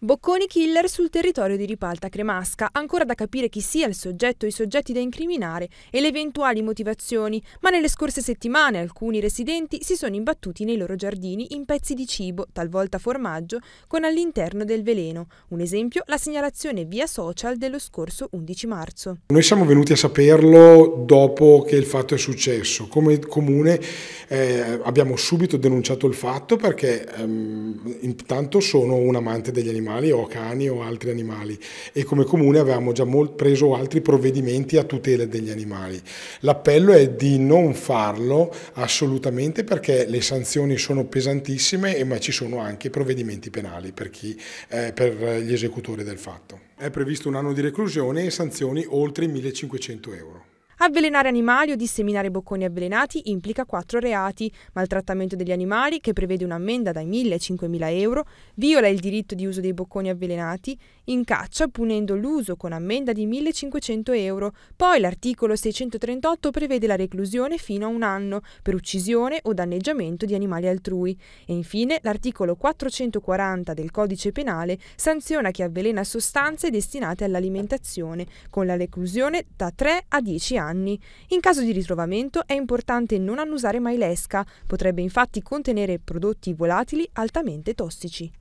Bocconi killer sul territorio di Ripalta Cremasca, ancora da capire chi sia il soggetto e i soggetti da incriminare e le eventuali motivazioni, ma nelle scorse settimane alcuni residenti si sono imbattuti nei loro giardini in pezzi di cibo, talvolta formaggio, con all'interno del veleno. Un esempio la segnalazione via social dello scorso 11 marzo. Noi siamo venuti a saperlo dopo che il fatto è successo. Come comune eh, abbiamo subito denunciato il fatto perché ehm, intanto sono un amante degli animali animali o cani o altri animali e come comune avevamo già preso altri provvedimenti a tutela degli animali. L'appello è di non farlo assolutamente perché le sanzioni sono pesantissime ma ci sono anche provvedimenti penali per, chi, eh, per gli esecutori del fatto. È previsto un anno di reclusione e sanzioni oltre i 1500 euro. Avvelenare animali o disseminare bocconi avvelenati implica quattro reati, maltrattamento degli animali che prevede un'ammenda dai 1.000 ai 5.000 euro, viola il diritto di uso dei bocconi avvelenati, in caccia punendo l'uso con ammenda di 1.500 euro, poi l'articolo 638 prevede la reclusione fino a un anno per uccisione o danneggiamento di animali altrui e infine l'articolo 440 del codice penale sanziona chi avvelena sostanze destinate all'alimentazione con la reclusione da 3 a 10 anni anni. In caso di ritrovamento è importante non annusare mai l'esca, potrebbe infatti contenere prodotti volatili altamente tossici.